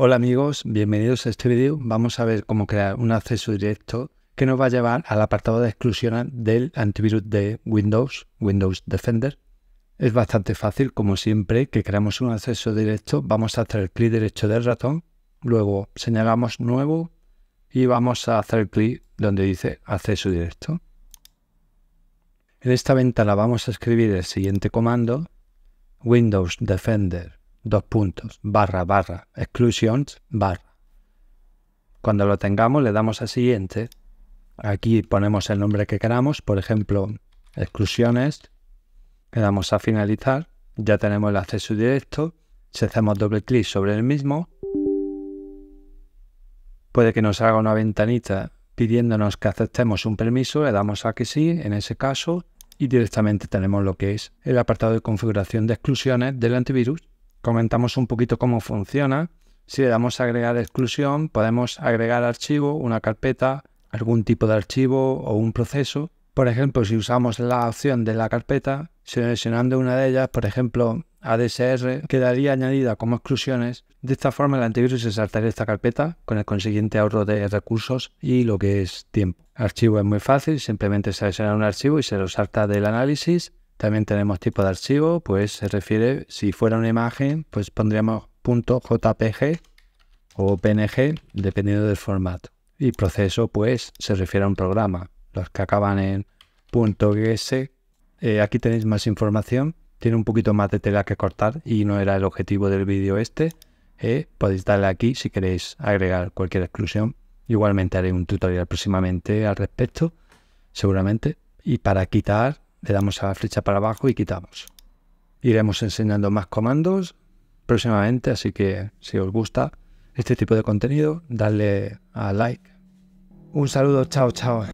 Hola amigos, bienvenidos a este vídeo. Vamos a ver cómo crear un acceso directo que nos va a llevar al apartado de exclusión del antivirus de Windows, Windows Defender. Es bastante fácil, como siempre, que creamos un acceso directo. Vamos a hacer el clic derecho del ratón, luego señalamos nuevo y vamos a hacer clic donde dice acceso directo. En esta ventana vamos a escribir el siguiente comando, Windows Defender dos puntos, barra, barra, exclusions, barra. Cuando lo tengamos le damos a siguiente. Aquí ponemos el nombre que queramos, por ejemplo, exclusiones. Le damos a finalizar. Ya tenemos el acceso directo. Si hacemos doble clic sobre el mismo, puede que nos haga una ventanita pidiéndonos que aceptemos un permiso. Le damos a que sí, en ese caso, y directamente tenemos lo que es el apartado de configuración de exclusiones del antivirus comentamos un poquito cómo funciona. Si le damos a agregar exclusión, podemos agregar archivo, una carpeta, algún tipo de archivo o un proceso. Por ejemplo, si usamos la opción de la carpeta, seleccionando una de ellas, por ejemplo, ADSR, quedaría añadida como exclusiones. De esta forma el antivirus se saltaría esta carpeta con el consiguiente ahorro de recursos y lo que es tiempo. Archivo es muy fácil, simplemente seleccionar un archivo y se lo salta del análisis también tenemos tipo de archivo, pues se refiere, si fuera una imagen, pues pondríamos .jpg o PNG, dependiendo del formato. Y proceso, pues se refiere a un programa. Los que acaban en .gs, eh, aquí tenéis más información. Tiene un poquito más de tela que cortar y no era el objetivo del vídeo este. Eh, podéis darle aquí si queréis agregar cualquier exclusión. Igualmente haré un tutorial próximamente al respecto, seguramente. Y para quitar, le damos a la flecha para abajo y quitamos. Iremos enseñando más comandos próximamente, así que si os gusta este tipo de contenido, dale a like. Un saludo, chao, chao.